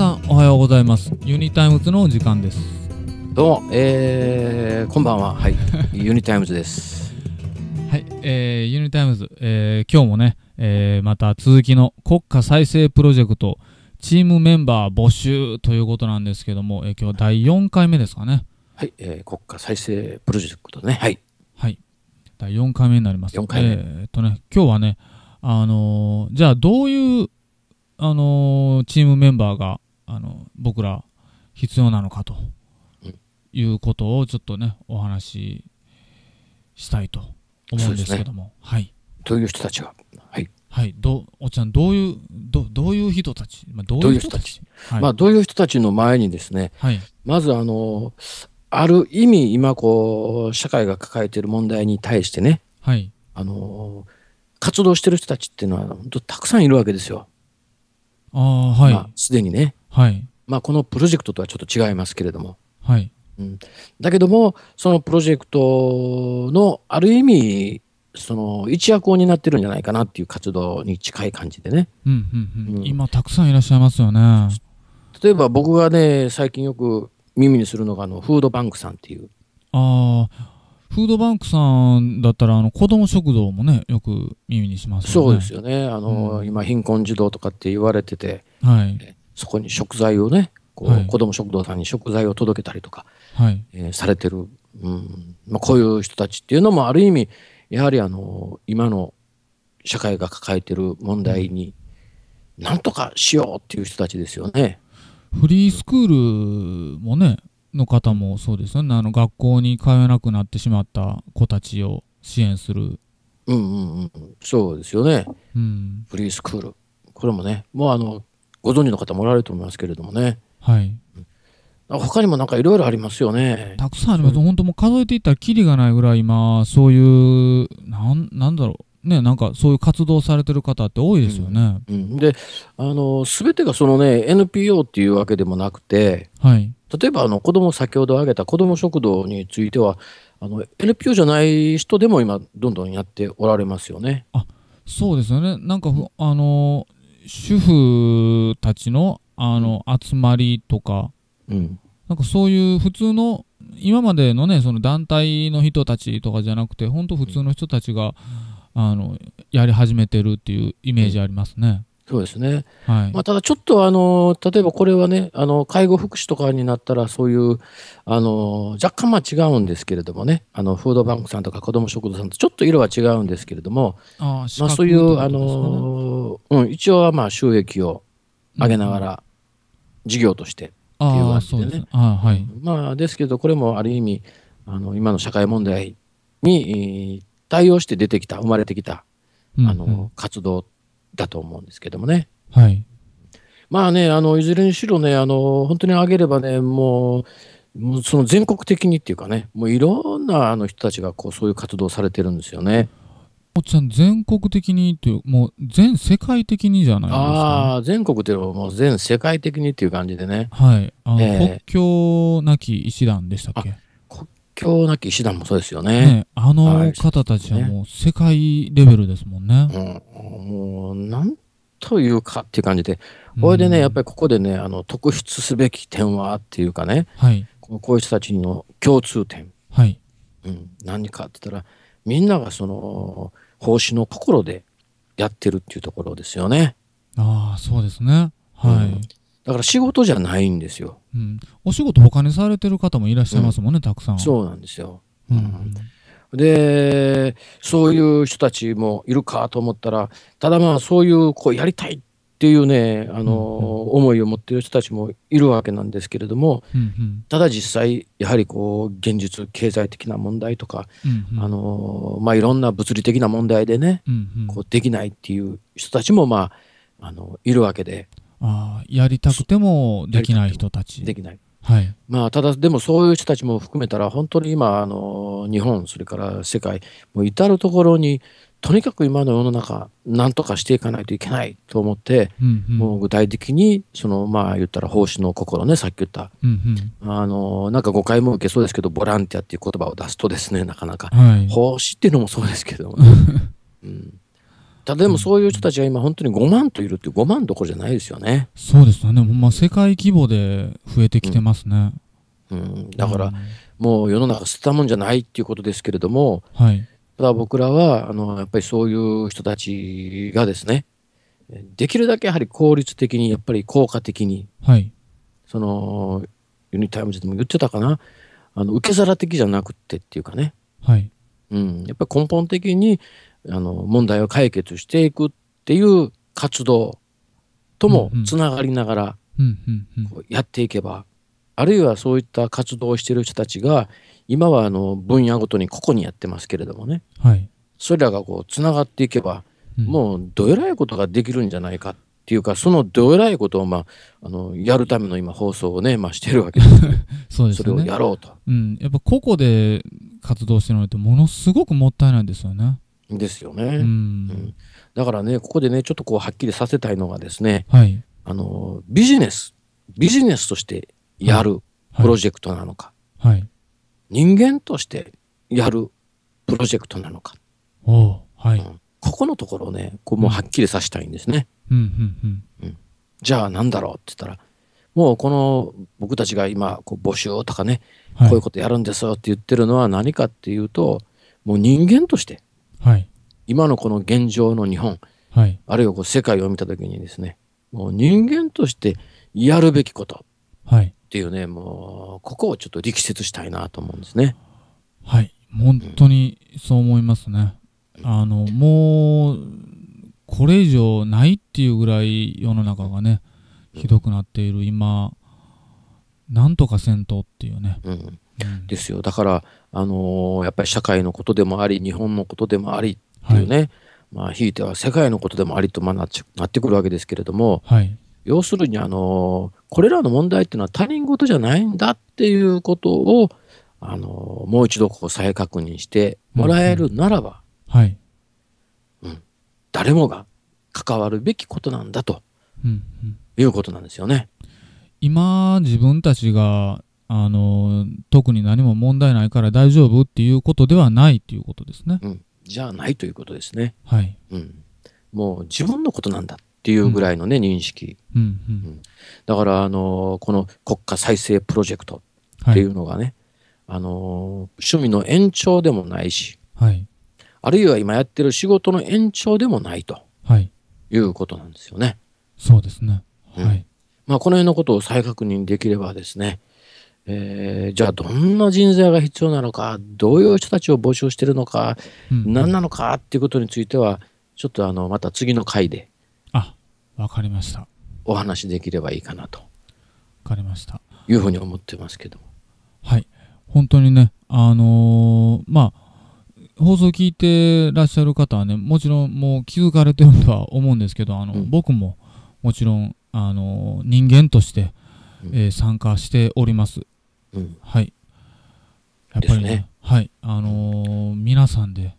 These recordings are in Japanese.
さんおはようございますユニタイムズの時間ですどうも、えー、こんばんははい ユニタイムズですはい、えー、ユニタイムズ、えー、今日もね、えー、また続きの国家再生プロジェクトチームメンバー募集ということなんですけども、えー、今日第四回目ですかねはい、えー、国家再生プロジェクトねはいはい第四回目になります4回目えー、とね今日はねあのー、じゃあどういうあのー、チームメンバーがあの僕ら必要なのかということをちょっとねお話ししたいと思うんですけども、ね、はい、どういう人たちが、はいはい、どおちゃんどういうどどういう人たち、まあ、どういう人たちまあ、どういう人たちの前にですね、はい、まずあのある意味今こう社会が抱えている問題に対してね、はい、あの活動してる人たちっていうのは本当たくさんいるわけですよ。あはい、まあ、すでにね。はい。まあ、このプロジェクトとはちょっと違いますけれども。はい。うん、だけども、そのプロジェクトのある意味、その一役を担ってるんじゃないかなっていう活動に近い感じでね。うんうんうんうん、今、たくさんいらっしゃいますよね。例えば僕がね、最近よく耳にするのがあの、フードバンクさんっていう。ああ、フードバンクさんだったら、あの子ども食堂もね、よく耳にしますよね。そうですよね。あの、うん、今、貧困児童とかって言われてて、はい、そこに食材をねこう、子ども食堂さんに食材を届けたりとか、はいえー、されてる、うんまあ、こういう人たちっていうのもある意味やはりあの今の社会が抱えてる問題になんとかしようっていう人たちですよね。フリースクールもねの方もそうですよねあの学校に通えなくなってしまった子たちを支援する。うんうんうん、そうですよね、うん、フリースクールこれもねもうあのご存知の方もおられると思いますけれどもね。はい。他にもなんかいろいろありますよね。たくさんあります。本当もう数えていったらきりがないぐらい今、そういう、なん、なんだろう。ね、なんかそういう活動されてる方って多いですよね。うんうん、で、あの、すべてがそのね、NPO っていうわけでもなくて、はい。例えば、あの、子供、先ほど挙げた子供食堂については、あの、NPO じゃない人でも今、どんどんやっておられますよね。あ、そうですよね。なんか、あの主婦たちのあの集まりとか、うん、なんかそういう普通の今までのねその団体の人たちとかじゃなくて本当普通の人たちが、あのやり始めてるっていうイメージありますね。そうですね、はいまあ、ただちょっとあの例えばこれはねあの介護福祉とかになったらそういうあの若干まあ違うんですけれどもねあのフードバンクさんとか子ども食堂さんとちょっと色は違うんですけれどもあ、まあ、そういう、あの、うん、一応はまあ収益を上げながら事業としてっていうわけでね。あはい、まあですけどこれもある意味あの今の社会問題に、対応して出てきた生まれてきたあの、うんうん、活動だと思うんですけどもね。はい。まあね、あのいずれにしろね、あの本当に上げればね、もう、もうその全国的にっていうかね、もういろんなあの人たちがこうそういう活動されてるんですよね。おっちゃん、全国的にという、もう全世界的にじゃないですか、ね、ああ、全国というのはもう全世界的にっていう感じでね。はい。あの、えー、国境なき医師団でしたっけ国境なき医師団もそうですよね。ねあの方たちはもう世界レベルですもんね。ねうんというかっていう感じで、これでね、やっぱりここでね、あの特筆すべき点はっていうかね、はい、こういう人たちの共通点、はいうん、何かって言ったら、みんながその奉仕の心でやってるっていうところですよね。ああ、そうですね。はい、うん、だから仕事じゃないんですよ。うん、お仕事他にされてる方もいらっしゃいますもんね、うん、たくさん。そうなんですよ。うん、うんでそういう人たちもいるかと思ったらただまあそういうこうやりたいっていうねあの、思いを持っている人たちもいるわけなんですけれども、ただ実際やはりこう現実経済的な問題とか、あのまあ、いろんな物理的な問題でね、こうできないっていう人たちもまああのいるわけで。あやりたくてもできない人たち。できない。はい、まあ、ただ、でもそういう人たちも含めたら、本当に今、あの日本、それから世界、もう至る所に、とにかく今の世の中、なんとかしていかないといけないと思って、うんうん、もう具体的に、そのまあ言ったら、奉仕の心ね、さっき言った、うんうん、あの、なんか誤解も受けそうですけど、ボランティアっていう言葉を出すとですね、なかなか、はい、奉仕っていうのもそうですけども、ね、うんただでもそういう人たちが今本当に5万といるって5万どころじゃないですよね。そうですね。まあ世界規模で増えてきてますね。うん、うん、だから、もう世の中捨てたもんじゃないっていうことですけれども、はい、ただ僕らはあのやっぱりそういう人たちがですね、できるだけやはり効率的に、やっぱり効果的に、はい、そのユニタイムズでも言ってたかな、あの受け皿的じゃなくてっていうかね、はいうん、やっぱり根本的にあの問題を解決していくっていう活動ともつながりながらやっていけば、あるいはそういった活動をしている人たちが今はあの分野ごとに個々にやってますけれどもね、はい、それらがこうつながっていけば、もうどえらいことができるんじゃないかっていうかそのどえらいことを、まあ、あのやるための今放送をね、まあ、してるわけです そうです、ね、それをやろうと、うん、やっぱ個々で活動してないとものすごくもったいないですよねですよね、うん、うん、だからね、ここでね、ちょっとこうはっきりさせたいのがですね、はい、あのビジネス、ビジネスとしてやるプロジェクトなのか、はい、はい、人間としてやるプロジェクトなのか、おはい、うん、ここのところをね、こうもうはっきりさせたいんですね。うんじゃあ、何だろうって言ったら、もうこの僕たちが今こう募集とかね、こういうことやるんですよって言ってるのは何かっていうと、もう人間として、はい、今のこの現状の日本、はい、あるいはこう世界を見たときにですね、もう人間としてやるべきことっていうね、はい、もうここをちょっと力説したいなと思うんですね。はい、本当にそう思いますね。うん、あの、もう、これ以上ないっていうぐらい世の中がね、ひどくなっている今、なんとかせんとっていうね。うんですよ。だから、あのー、やっぱり社会のことでもあり、日本のことでもありっていうね、はい、まあ、ひいては世界のことでもありとまあなってくるわけですけれども、はい、要するに、あのー、これらの問題っていうのは他人事じゃないんだっていうことを、あのー、もう一度こう再確認してもらえるならば、うん、はいうん、誰もが関わるべきことなんだと、うんうん、いうことなんですよね。今自分たちがあの特に何も問題ないから大丈夫っていうことではないということですね。うん、じゃないということですね。はい、うん、もう自分のことなんだっていうぐらいのね、うん、認識、うんうん、うん、だからあのこの国家再生プロジェクトっていうのがね、はい、あの趣味の延長でもないし、はい、あるいは今やってる仕事の延長でもないと、はい、いうことなんですよね。そうですね、はい、まあ、この辺のことを再確認できればですねえー、じゃあどんな人材が必要なのかどういう人たちを募集しているのか、うん、何なのかっていうことについてはちょっとあのまた次の回であわかりましたお話できればいいかなとわかりましたいうふうに思ってますけどはい本当にねあのー、まあ放送聞いてらっしゃる方はねもちろんもう気づかれてるとは思うんですけどあの、うん、僕ももちろんあのー、人間として、えー、参加しておりますうん、はい。やっぱりね、ねはい、あのー、皆さんで、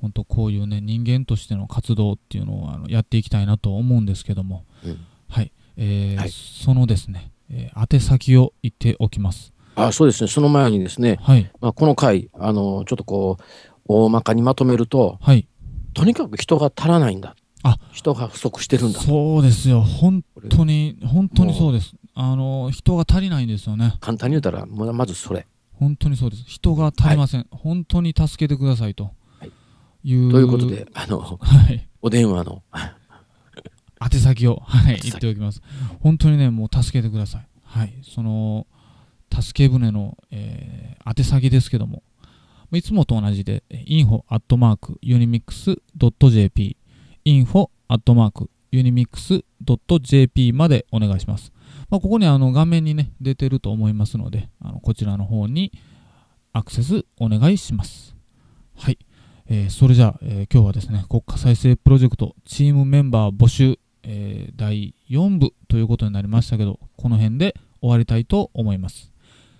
本当こういうね、人間としての活動っていうのをあのやっていきたいなと思うんですけども、うん、はい、えー、はい、そのですね、えー、宛先を言っておきます。あそうですね、その前にですね、はいまあ、この回、あのちょっとこう、大まかにまとめると、はい、とにかく人が足らないんだ。あ人が不足してるんだそうですよ、本当に、本当にそうです。あの人が足りないんですよね簡単に言うたらまずそれ本当にそうです人が足りません、はい、本当に助けてくださいという、はい、ということであの、はい、お電話の 宛先を、はい、言っておきます本当にねもう助けてくださいはいその助け舟の、えー、宛先ですけどもいつもと同じで info アットマークユニミックス .jp info アットマークユニミックス .jp までお願いしますまあ、ここにあの画面にね、出てると思いますので、あのこちらの方にアクセスお願いします。はい。えー、それじゃあ、えー、今日はですね、国家再生プロジェクトチームメンバー募集、えー、第4部ということになりましたけど、この辺で終わりたいと思います。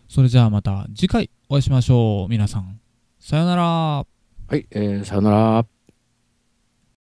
それじゃあまた次回お会いしましょう。皆さん、さよなら。はい、えー、さよなら。